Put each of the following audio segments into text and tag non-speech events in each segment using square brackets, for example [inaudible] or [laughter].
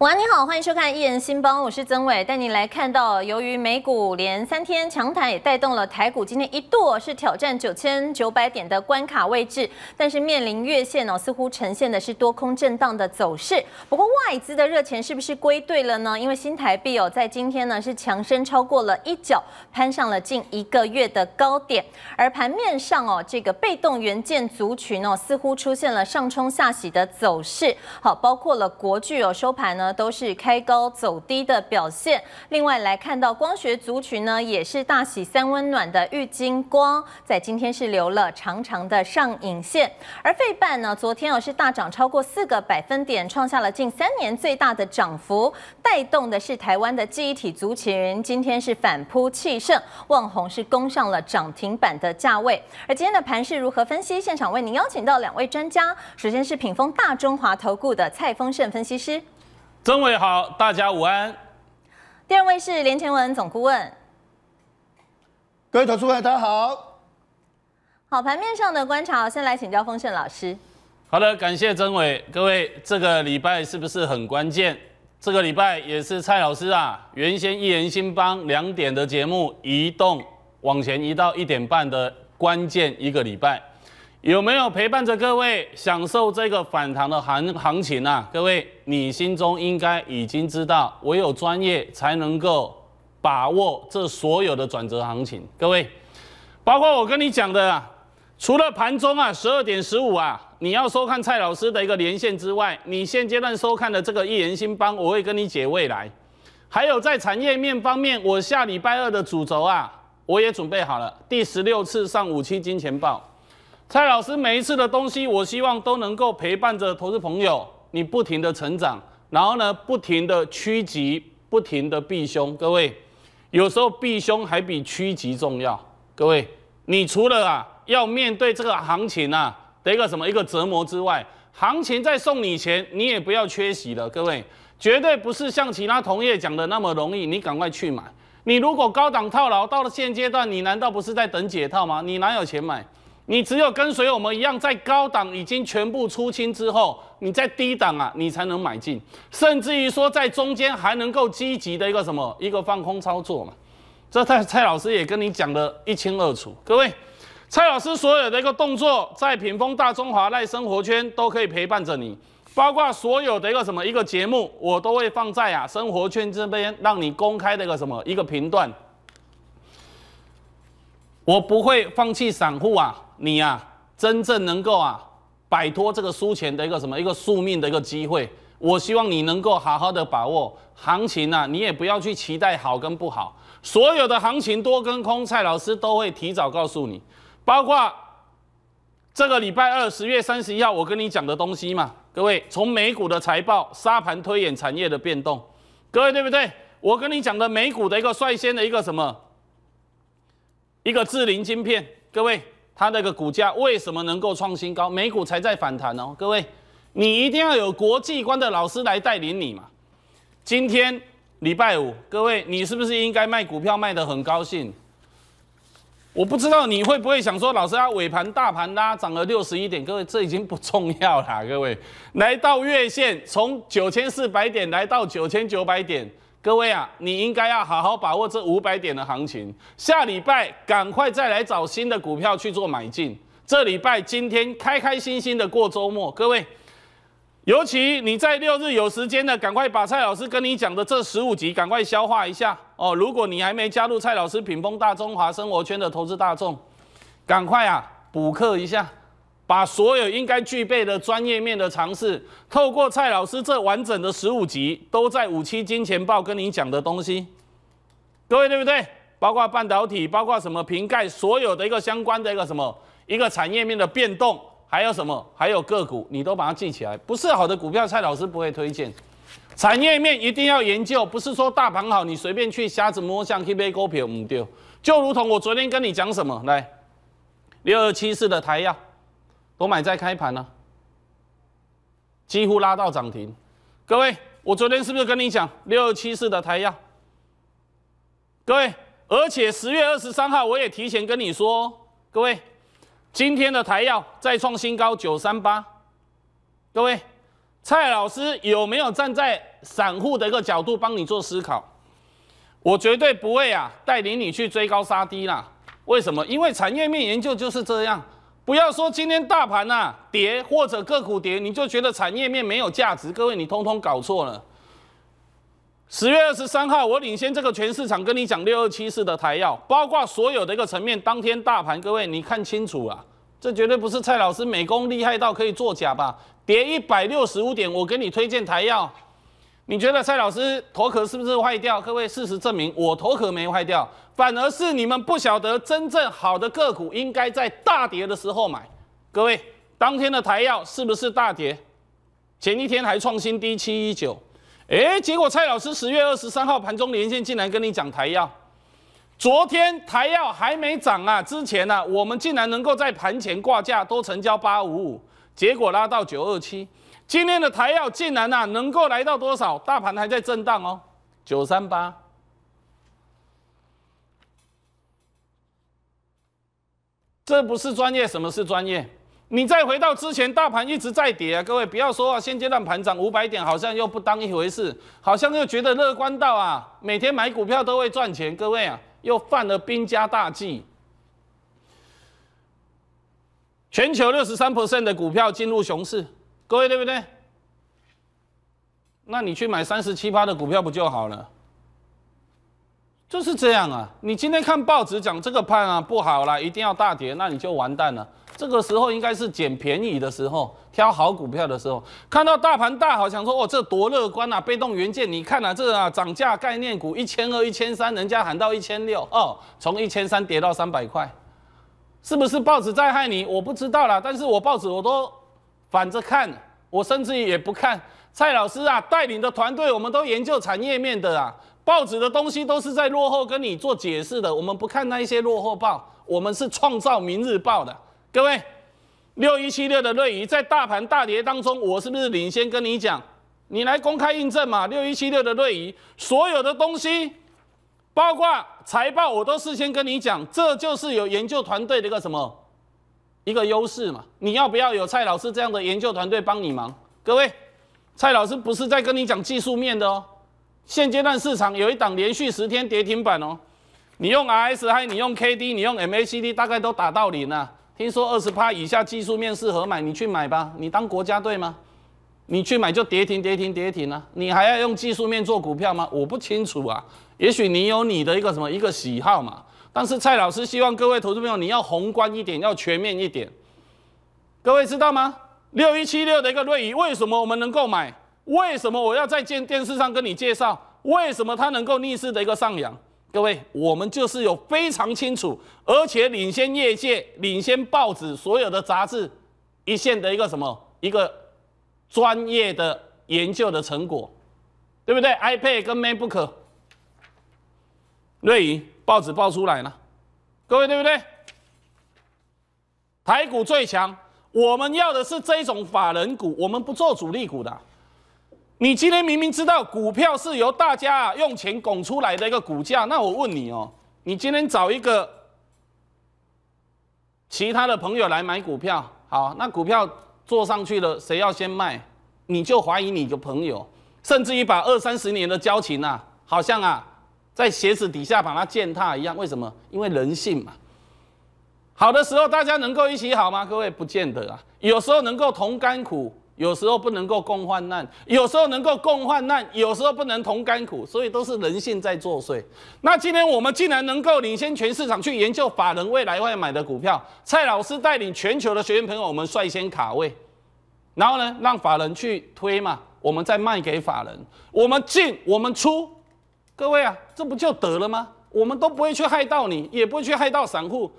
喂，你好，欢迎收看《艺人新帮》，我是曾伟，带你来看到，由于美股连三天强弹，也带动了台股，今天一度是挑战九千九百点的关卡位置，但是面临月线哦，似乎呈现的是多空震荡的走势。不过外资的热钱是不是归队了呢？因为新台币哦，在今天呢是强升超过了一角，攀上了近一个月的高点。而盘面上哦，这个被动元件族群哦，似乎出现了上冲下洗的走势。好，包括了国巨哦，收盘呢。都是开高走低的表现。另外来看到光学族群呢，也是大喜三温暖的玉金光，在今天是留了长长的上影线。而费半呢，昨天哦是大涨超过四个百分点，创下了近三年最大的涨幅，带动的是台湾的记忆体族群。今天是反扑气盛，旺宏是攻上了涨停板的价位。而今天的盘是如何分析？现场为您邀请到两位专家，首先是品峰大中华投顾的蔡丰盛分析师。曾伟好，大家午安。第二位是连前文总顾问，各位投资朋友大家好。好，盘面上的观察，先来请教丰盛老师。好的，感谢曾伟，各位这个礼拜是不是很关键？这个礼拜也是蔡老师啊，原先一人新帮两点的节目，移动往前移到一点半的关键一个礼拜。有没有陪伴着各位享受这个反弹的行行情啊？各位，你心中应该已经知道，唯有专业才能够把握这所有的转折行情。各位，包括我跟你讲的啊，除了盘中啊，十二点十五啊，你要收看蔡老师的一个连线之外，你现阶段收看的这个一言新帮，我会跟你解未来。还有在产业面方面，我下礼拜二的主轴啊，我也准备好了，第十六次上五期金钱报。蔡老师每一次的东西，我希望都能够陪伴着投资朋友，你不停的成长，然后呢，不停的趋吉，不停的避凶。各位，有时候避凶还比趋吉重要。各位，你除了啊要面对这个行情啊的一个什么一个折磨之外，行情在送你钱，你也不要缺席了。各位，绝对不是像其他同业讲的那么容易，你赶快去买。你如果高档套牢到了现阶段，你难道不是在等解套吗？你哪有钱买？你只有跟随我们一样，在高档已经全部出清之后，你在低档啊，你才能买进，甚至于说在中间还能够积极的一个什么一个放空操作嘛？这蔡蔡老师也跟你讲的一清二楚。各位，蔡老师所有的一个动作，在屏风大中华赖生活圈都可以陪伴着你，包括所有的一个什么一个节目，我都会放在啊生活圈这边，让你公开的一个什么一个频段，我不会放弃散户啊。你呀，真正能够啊摆脱这个输钱的一个什么一个宿命的一个机会，我希望你能够好好的把握行情啊，你也不要去期待好跟不好，所有的行情多跟空，蔡老师都会提早告诉你，包括这个礼拜二十月三十一号我跟你讲的东西嘛，各位从美股的财报沙盘推演产业的变动，各位对不对？我跟你讲的美股的一个率先的一个什么一个智灵晶片，各位。它那个股价为什么能够创新高？美股才在反弹哦，各位，你一定要有国际观的老师来带领你嘛。今天礼拜五，各位，你是不是应该卖股票卖得很高兴？我不知道你会不会想说，老师，啊，尾盘大盘拉涨了六十一点，各位，这已经不重要啦。各位，来到月线，从九千四百点来到九千九百点。各位啊，你应该要好好把握这五百点的行情。下礼拜赶快再来找新的股票去做买进。这礼拜今天开开心心的过周末，各位，尤其你在六日有时间的，赶快把蔡老师跟你讲的这十五集赶快消化一下哦。如果你还没加入蔡老师品峰大中华生活圈的投资大众，赶快啊补课一下。把所有应该具备的专业面的尝试，透过蔡老师这完整的十五集，都在五期金钱报跟你讲的东西，各位对不对？包括半导体，包括什么瓶盖，所有的一个相关的一个什么一个产业面的变动，还有什么，还有个股，你都把它记起来。不是好的股票，蔡老师不会推荐。产业面一定要研究，不是说大盘好，你随便去瞎子摸象，去买股票唔掉。就如同我昨天跟你讲什么，来六二七四的台药。都买在开盘了，几乎拉到涨停。各位，我昨天是不是跟你讲六二七四的台药？各位，而且十月二十三号我也提前跟你说，各位，今天的台药再创新高九三八。各位，蔡老师有没有站在散户的一个角度帮你做思考？我绝对不会啊，带领你去追高杀低啦。为什么？因为产业面研究就是这样。不要说今天大盘呐跌或者个股跌，你就觉得产业面没有价值。各位，你通通搞错了。十月二十三号，我领先这个全市场跟你讲六二七四的台药，包括所有的一个层面。当天大盘，各位你看清楚啊，这绝对不是蔡老师美工厉害到可以作假吧？跌一百六十五点，我给你推荐台药。你觉得蔡老师头壳是不是坏掉？各位，事实证明我头壳没坏掉，反而是你们不晓得真正好的个股应该在大跌的时候买。各位，当天的台药是不是大跌？前一天还创新低七一九，哎，结果蔡老师十月二十三号盘中连线进来跟你讲台药，昨天台药还没涨啊，之前呢，我们竟然能够在盘前挂价都成交八五五，结果拉到九二七。今天的台药竟然呐能够来到多少？大盘还在震荡哦，九三八。这不是专业，什么是专业？你再回到之前，大盘一直在跌啊！各位不要说啊，现阶段盘涨五百点，好像又不当一回事，好像又觉得乐观到啊，每天买股票都会赚钱。各位啊，又犯了兵家大忌。全球六十三的股票进入熊市。各位对不对？那你去买三十七八的股票不就好了？就是这样啊！你今天看报纸讲这个盘啊不好了，一定要大跌，那你就完蛋了。这个时候应该是捡便宜的时候，挑好股票的时候。看到大盘大好，想说哦这多乐观啊！被动元件你看啊，这啊涨价概念股一千二、一千三，人家喊到一千六哦，从一千三跌到三百块，是不是报纸在害你？我不知道啦，但是我报纸我都。反着看，我甚至也不看蔡老师啊带领的团队，我们都研究产业面的啊，报纸的东西都是在落后，跟你做解释的。我们不看那一些落后报，我们是创造《明日报》的。各位，六一七六的瑞仪在大盘大跌当中，我是不是领先跟你讲？你来公开印证嘛。六一七六的瑞仪，所有的东西，包括财报，我都事先跟你讲，这就是有研究团队的一个什么？一个优势嘛，你要不要有蔡老师这样的研究团队帮你忙？各位，蔡老师不是在跟你讲技术面的哦。现阶段市场有一档连续十天跌停板哦，你用 RS，i 你用 KD，你用 MACD，大概都打到零了。听说二十趴以下技术面适合买，你去买吧。你当国家队吗？你去买就跌停跌停跌停了。你还要用技术面做股票吗？我不清楚啊。也许你有你的一个什么一个喜好嘛。但是蔡老师希望各位投资朋友，你要宏观一点，要全面一点。各位知道吗？六一七六的一个瑞仪，为什么我们能够买？为什么我要在电电视上跟你介绍？为什么它能够逆势的一个上扬？各位，我们就是有非常清楚，而且领先业界、领先报纸所有的杂志一线的一个什么一个专业的研究的成果，对不对？iPad 跟 MacBook，瑞仪。报纸报出来了，各位对不对？台股最强，我们要的是这种法人股，我们不做主力股的。你今天明明知道股票是由大家用钱拱出来的一个股价，那我问你哦，你今天找一个其他的朋友来买股票，好，那股票做上去了，谁要先卖？你就怀疑你的朋友，甚至于把二三十年的交情啊，好像啊。在鞋子底下把它践踏一样，为什么？因为人性嘛。好的时候大家能够一起好吗？各位不见得啊，有时候能够同甘苦，有时候不能够共患难，有时候能够共患难，有时候不能同甘苦，所以都是人性在作祟。那今天我们竟然能够领先全市场去研究法人未来会买的股票，蔡老师带领全球的学员朋友们率先卡位，然后呢，让法人去推嘛，我们再卖给法人，我们进，我们出。各位啊，这不就得了吗？我们都不会去害到你，也不会去害到散户。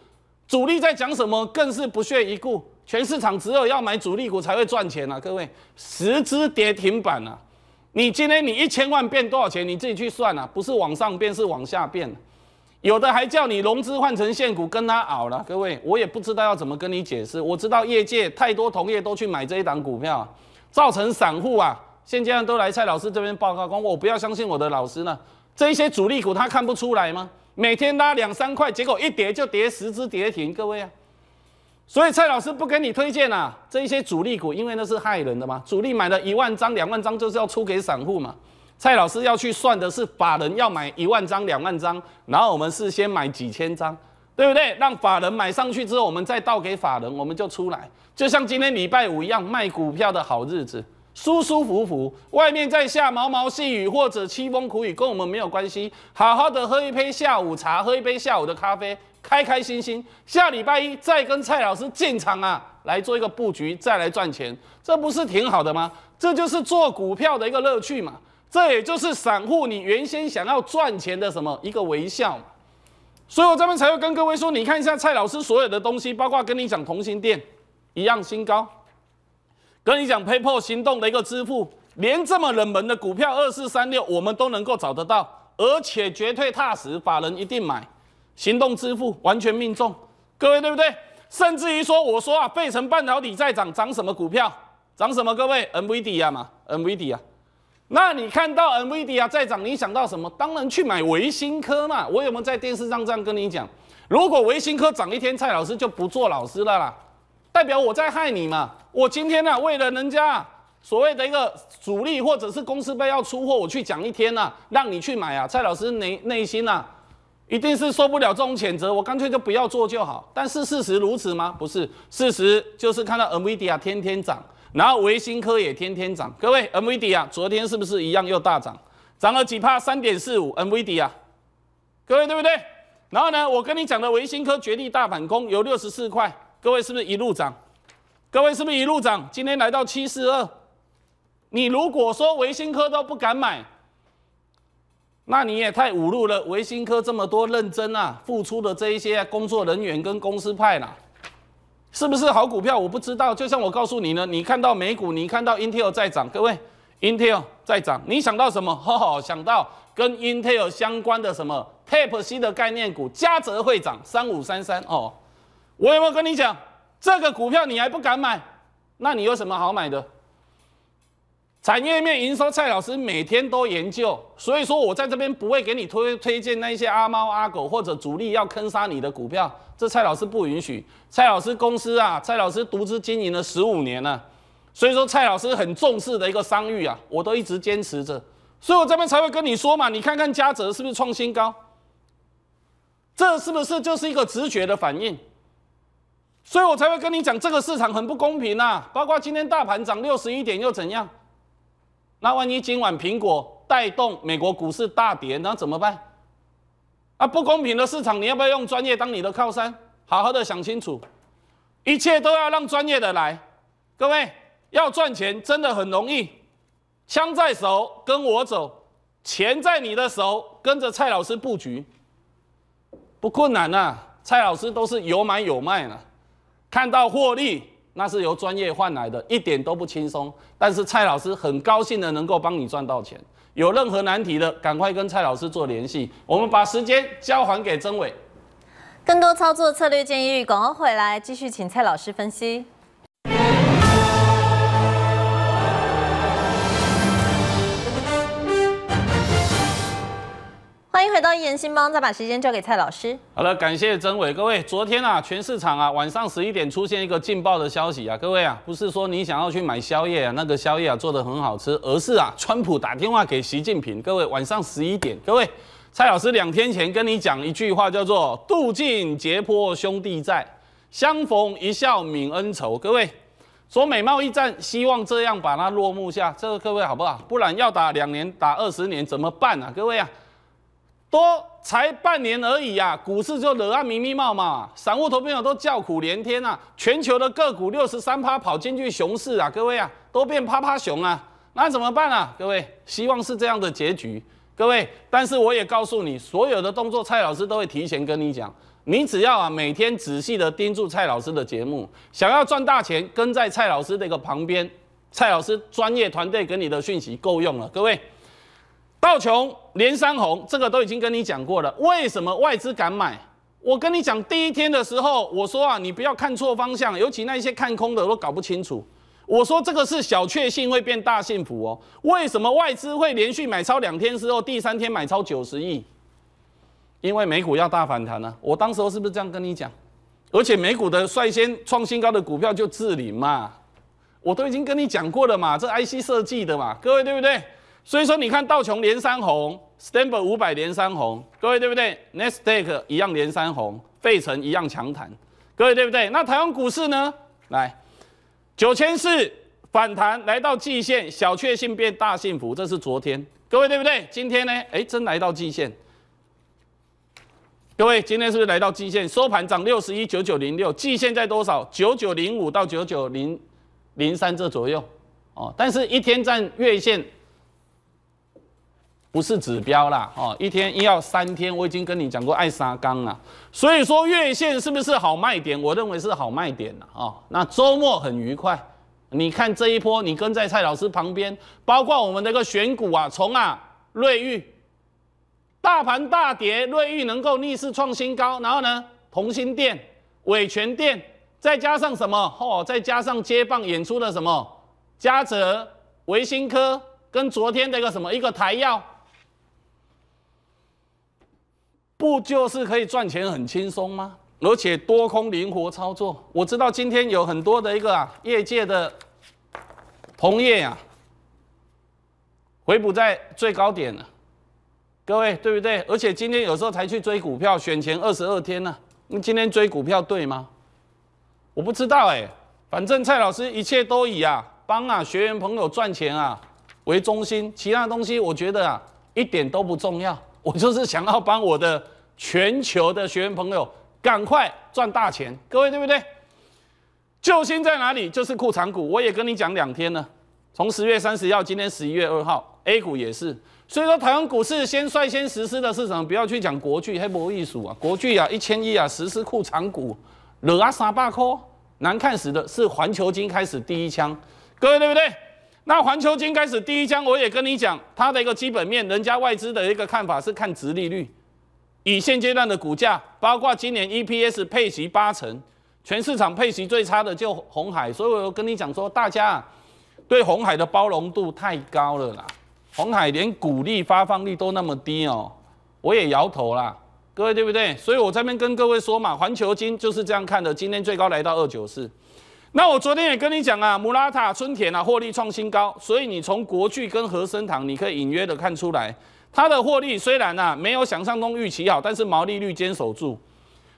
主力在讲什么，更是不屑一顾。全市场只有要买主力股才会赚钱啊！各位，十只跌停板啊！你今天你一千万变多少钱？你自己去算啊！不是往上变，是往下变。有的还叫你融资换成现股跟他熬了。各位，我也不知道要怎么跟你解释。我知道业界太多同业都去买这一档股票，造成散户啊，现在都来蔡老师这边报告，说我不要相信我的老师呢。这一些主力股他看不出来吗？每天拉两三块，结果一跌就跌十只跌停，各位啊！所以蔡老师不跟你推荐啊，这一些主力股，因为那是害人的嘛。主力买了一万张、两万张，就是要出给散户嘛。蔡老师要去算的是法人要买一万张、两万张，然后我们是先买几千张，对不对？让法人买上去之后，我们再倒给法人，我们就出来，就像今天礼拜五一样，卖股票的好日子。舒舒服服，外面在下毛毛细雨或者凄风苦雨，跟我们没有关系。好好的喝一杯下午茶，喝一杯下午的咖啡，开开心心。下礼拜一再跟蔡老师进场啊，来做一个布局，再来赚钱，这不是挺好的吗？这就是做股票的一个乐趣嘛。这也就是散户你原先想要赚钱的什么一个微笑。所以我这边才会跟各位说，你看一下蔡老师所有的东西，包括跟你讲同心店一样新高。跟你讲 p a y p a l 行动的一个支付，连这么冷门的股票二四三六，我们都能够找得到，而且绝对踏实，法人一定买。行动支付完全命中，各位对不对？甚至于说，我说啊，倍成半导体在涨，涨什么股票？涨什么？各位，NVD 呀嘛，NVD 呀。那你看到 NVD 呀在涨，你想到什么？当然去买维新科嘛。我有没有在电视上这样跟你讲？如果维新科涨一天，蔡老师就不做老师了啦。代表我在害你嘛？我今天呢，为了人家所谓的一个主力或者是公司杯要出货，我去讲一天呢，让你去买啊。蔡老师内内心呢，一定是受不了这种谴责，我干脆就不要做就好。但是事实如此吗？不是，事实就是看到 MVD 啊天天涨，然后维新科也天天涨。各位，MVD 啊昨天是不是一样又大涨，涨了几帕？三点四五 MVD 啊，各位对不对？然后呢，我跟你讲的维新科绝地大反攻有六十四块。各位是不是一路涨？各位是不是一路涨？今天来到七十二，你如果说维新科都不敢买，那你也太侮辱了。维新科这么多认真啊，付出的这一些工作人员跟公司派了。是不是好股票？我不知道。就像我告诉你呢，你看到美股，你看到 Intel 在涨，各位，Intel 在涨，你想到什么？哈，[laughs] 想到跟 Intel 相关的什么 Tape C 的概念股，嘉泽会涨三五三三哦。我有没有跟你讲，这个股票你还不敢买？那你有什么好买的？产业面营收，蔡老师每天都研究，所以说我在这边不会给你推推荐那些阿猫阿狗或者主力要坑杀你的股票，这蔡老师不允许。蔡老师公司啊，蔡老师独资经营了十五年了，所以说蔡老师很重视的一个商誉啊，我都一直坚持着，所以我这边才会跟你说嘛，你看看嘉泽是不是创新高？这是不是就是一个直觉的反应？所以我才会跟你讲，这个市场很不公平呐。包括今天大盘涨六十一点又怎样？那万一今晚苹果带动美国股市大跌，那怎么办？啊，不公平的市场，你要不要用专业当你的靠山？好好的想清楚，一切都要让专业的来。各位要赚钱真的很容易，枪在手，跟我走；钱在你的手，跟着蔡老师布局，不困难呐。蔡老师都是有买有卖呢。看到获利，那是由专业换来的，一点都不轻松。但是蔡老师很高兴的能够帮你赚到钱，有任何难题的，赶快跟蔡老师做联系。我们把时间交还给曾伟，更多操作策略建议，广告回来继续请蔡老师分析。欢迎回到一言兴邦，再把时间交给蔡老师。好了，感谢曾伟，各位，昨天啊，全市场啊，晚上十一点出现一个劲爆的消息啊，各位啊，不是说你想要去买宵夜啊，那个宵夜啊做的很好吃，而是啊，川普打电话给习近平，各位，晚上十一点，各位，蔡老师两天前跟你讲一句话，叫做“渡尽劫波兄弟在，相逢一笑泯恩仇”，各位，中美贸易战希望这样把它落幕下，这个各位好不好？不然要打两年，打二十年怎么办啊？各位啊。多才半年而已啊，股市就惹啊，迷迷帽嘛，散户投朋友都叫苦连天啊。全球的个股六十三趴跑进去熊市啊，各位啊，都变趴趴熊啊，那怎么办啊？各位，希望是这样的结局。各位，但是我也告诉你，所有的动作蔡老师都会提前跟你讲，你只要啊每天仔细的盯住蔡老师的节目，想要赚大钱，跟在蔡老师的个旁边，蔡老师专业团队给你的讯息够用了，各位。道琼连山红，这个都已经跟你讲过了。为什么外资敢买？我跟你讲，第一天的时候，我说啊，你不要看错方向，尤其那些看空的都搞不清楚。我说这个是小确幸会变大幸福哦。为什么外资会连续买超两天之后，第三天买超九十亿？因为美股要大反弹啊。我当时候是不是这样跟你讲？而且美股的率先创新高的股票就智领嘛，我都已经跟你讲过了嘛，这 IC 设计的嘛，各位对不对？所以说你看道琼连三红，Stable 五百连三红，各位对不对 n e s t Tech 一样连三红，费城一样强弹，各位对不对？那台湾股市呢？来九千四反弹来到季线，小确幸变大幸福，这是昨天，各位对不对？今天呢？哎，真来到季线，各位今天是不是来到季线？收盘涨六十一九九零六，季线在多少？九九零五到九九零零三这左右哦。但是一天占月线。不是指标啦，哦，一天一要三天，我已经跟你讲过爱沙钢了。所以说月线是不是好卖点？我认为是好卖点了啊。那周末很愉快。你看这一波，你跟在蔡老师旁边，包括我们的一个选股啊，从啊瑞玉，大盘大跌，瑞玉能够逆势创新高，然后呢，同心电、伟全电，再加上什么哦，再加上接棒演出的什么嘉泽、维新科，跟昨天的一个什么一个台药。不就是可以赚钱很轻松吗？而且多空灵活操作。我知道今天有很多的一个啊，业界的同业啊，回补在最高点了，各位对不对？而且今天有时候才去追股票，选前二十二天呢。你今天追股票对吗？我不知道哎，反正蔡老师一切都以啊，帮啊学员朋友赚钱啊为中心，其他东西我觉得啊一点都不重要。我就是想要帮我的全球的学员朋友赶快赚大钱，各位对不对？救星在哪里？就是库藏股。我也跟你讲两天了，从十月三十号，今天十一月二号，A 股也是。所以说，台湾股市先率先实施的是什么？不要去讲国巨、黑博艺术啊，国巨啊，一千亿啊，实施库藏股，惹啊三吧壳，难看死的，是环球金开始第一枪，各位对不对？那环球金开始第一张，我也跟你讲，它的一个基本面，人家外资的一个看法是看值利率，以现阶段的股价，包括今年 EPS 配息八成，全市场配息最差的就红海，所以我跟你讲说，大家对红海的包容度太高了啦，红海连股利发放率都那么低哦，我也摇头啦，各位对不对？所以我这边跟各位说嘛，环球金就是这样看的，今天最高来到二九四。那我昨天也跟你讲啊，穆拉塔、春田啊，获利创新高，所以你从国巨跟和生堂，你可以隐约的看出来，它的获利虽然啊没有想象中预期好，但是毛利率坚守住。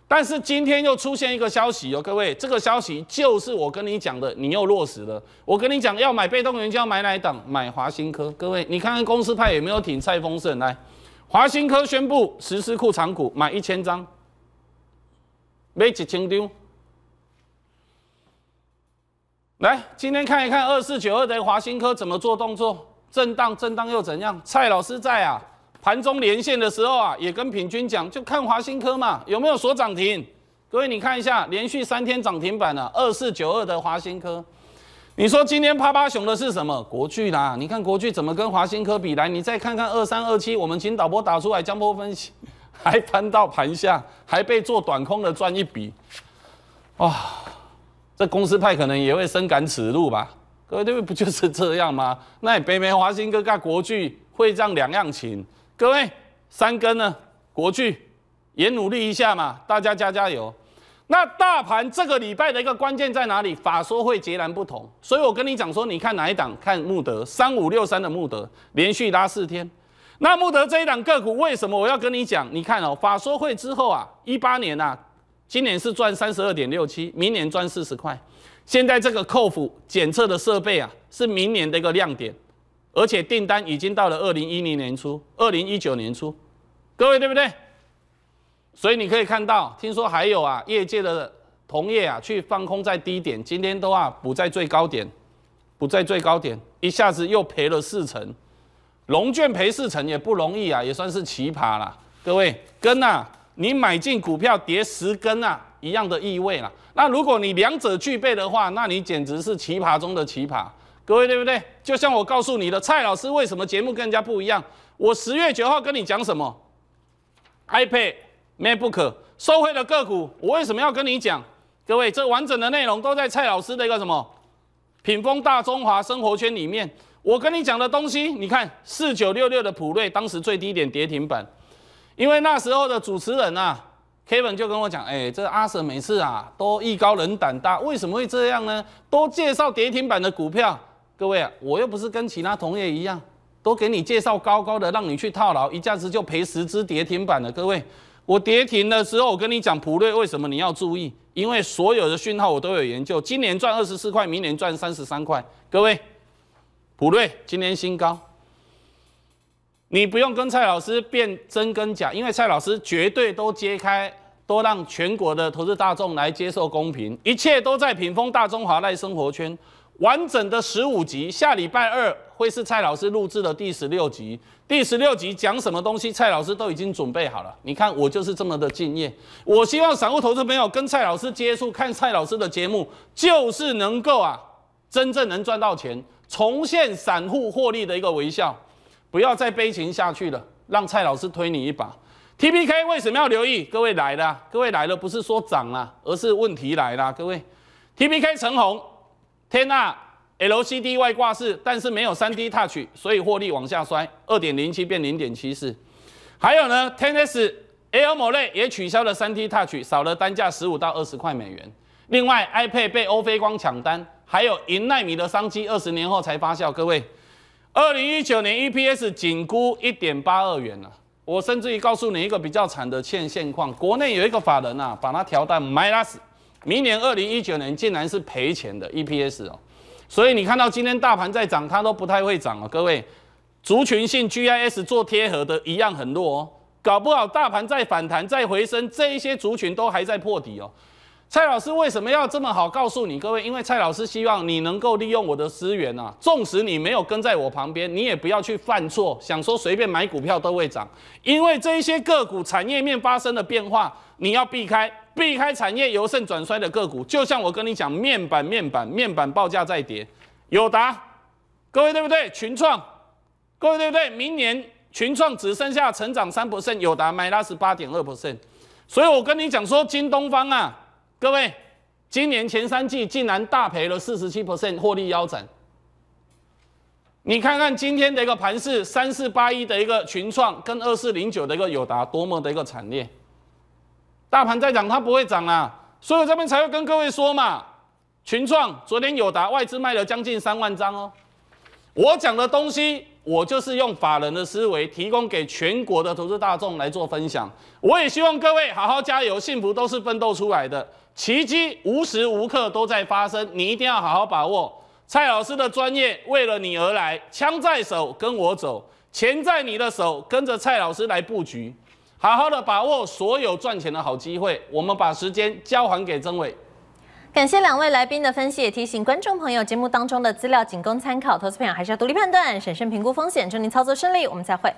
但是今天又出现一个消息哟，各位，这个消息就是我跟你讲的，你又落实了。我跟你讲，要买被动元件，要买哪档？买华新科。各位，你看看公司派有没有挺蔡丰盛来？华新科宣布实施库藏股，买一千张，买一千张。来，今天看一看二四九二的华新科怎么做动作？震荡，震荡又怎样？蔡老师在啊，盘中连线的时候啊，也跟平均讲，就看华新科嘛，有没有锁涨停？各位你看一下，连续三天涨停板了，二四九二的华新科，你说今天啪啪熊的是什么？国巨啦！你看国巨怎么跟华新科比来？你再看看二三二七，我们请导播打出来，江波分析 [laughs] 还摊到盘下，还被做短空的赚一笔，哇！这公司派可能也会深感耻辱吧？各位，各不就是这样吗？那北美华新哥哥、国巨会涨两样情。各位，三根呢？国巨也努力一下嘛！大家加加油。那大盘这个礼拜的一个关键在哪里？法说会截然不同。所以我跟你讲说，你看哪一档？看慕德三五六三的慕德连续拉四天。那慕德这一档个股为什么？我要跟你讲，你看哦，法说会之后啊，一八年呐。今年是赚三十二点六七，明年赚四十块。现在这个扣 o 检测的设备啊，是明年的一个亮点，而且订单已经到了二零一零年初、二零一九年初，各位对不对？所以你可以看到，听说还有啊，业界的同业啊，去放空在低点，今天的话补在最高点，补在最高点，一下子又赔了四成，龙卷赔四成也不容易啊，也算是奇葩了。各位跟啊。你买进股票跌十根啊，一样的意味啦。那如果你两者具备的话，那你简直是奇葩中的奇葩。各位对不对？就像我告诉你的，蔡老师为什么节目跟人家不一样？我十月九号跟你讲什么？iPad、MacBook、收回的个股，我为什么要跟你讲？各位，这完整的内容都在蔡老师的一个什么品风大中华生活圈里面。我跟你讲的东西，你看四九六六的普瑞当时最低点跌停板。因为那时候的主持人啊，Kevin 就跟我讲，哎，这阿 Sir 每次啊都艺高人胆大，为什么会这样呢？都介绍跌停板的股票，各位啊，我又不是跟其他同业一样，都给你介绍高高的让你去套牢，一下子就赔十支跌停板的。各位，我跌停的时候，我跟你讲普瑞为什么你要注意？因为所有的讯号我都有研究，今年赚二十四块，明年赚三十三块。各位，普瑞今年新高。你不用跟蔡老师辩真跟假，因为蔡老师绝对都揭开，都让全国的投资大众来接受公平，一切都在屏风大中华赖生活圈完整的十五集，下礼拜二会是蔡老师录制的第十六集。第十六集讲什么东西，蔡老师都已经准备好了。你看我就是这么的敬业。我希望散户投资朋友跟蔡老师接触，看蔡老师的节目，就是能够啊，真正能赚到钱，重现散户获利的一个微笑。不要再悲情下去了，让蔡老师推你一把。TPK 为什么要留意？各位来了，各位来了，不是说涨了，而是问题来了。各位，TPK 成红，天啊 l c d 外挂式，但是没有 3D Touch，所以获利往下摔，二点零七变零点七四。还有呢 t e n s A L 某类也取消了 3D Touch，少了单价十五到二十块美元。另外，iPad 被欧菲光抢单，还有银奈米的商机，二十年后才发酵。各位。二零一九年 EPS 仅估一点八二元呢。我甚至于告诉你一个比较惨的欠现况，国内有一个法人呐，把它调 minus，明年二零一九年竟然是赔钱的 EPS 哦。所以你看到今天大盘在涨，它都不太会涨哦。各位，族群性 GIS 做贴合的一样很弱哦。搞不好大盘在反弹、在回升，这些族群都还在破底哦。蔡老师为什么要这么好告诉你各位？因为蔡老师希望你能够利用我的资源啊，纵使你没有跟在我旁边，你也不要去犯错。想说随便买股票都会涨，因为这些个股产业面发生了变化，你要避开避开产业由盛转衰的个股。就像我跟你讲，面板面板面板报价在跌，友达，各位对不对？群创，各位对不对？明年群创只剩下成长三 percent，友达卖拉十八点二 percent。所以我跟你讲说，京东方啊。各位，今年前三季竟然大赔了四十七 percent，获利腰斩。你看看今天的一个盘是三四八一的一个群创跟二四零九的一个友达，多么的一个惨烈！大盘在涨，它不会涨啊，所以我这边才会跟各位说嘛。群创昨天友达外资卖了将近三万张哦。我讲的东西，我就是用法人的思维提供给全国的投资大众来做分享。我也希望各位好好加油，幸福都是奋斗出来的，奇迹无时无刻都在发生，你一定要好好把握。蔡老师的专业为了你而来，枪在手，跟我走，钱在你的手，跟着蔡老师来布局，好好的把握所有赚钱的好机会。我们把时间交还给曾伟。感谢两位来宾的分析，也提醒观众朋友，节目当中的资料仅供参考，投资培养还是要独立判断，审慎评估风险，祝您操作顺利，我们再会。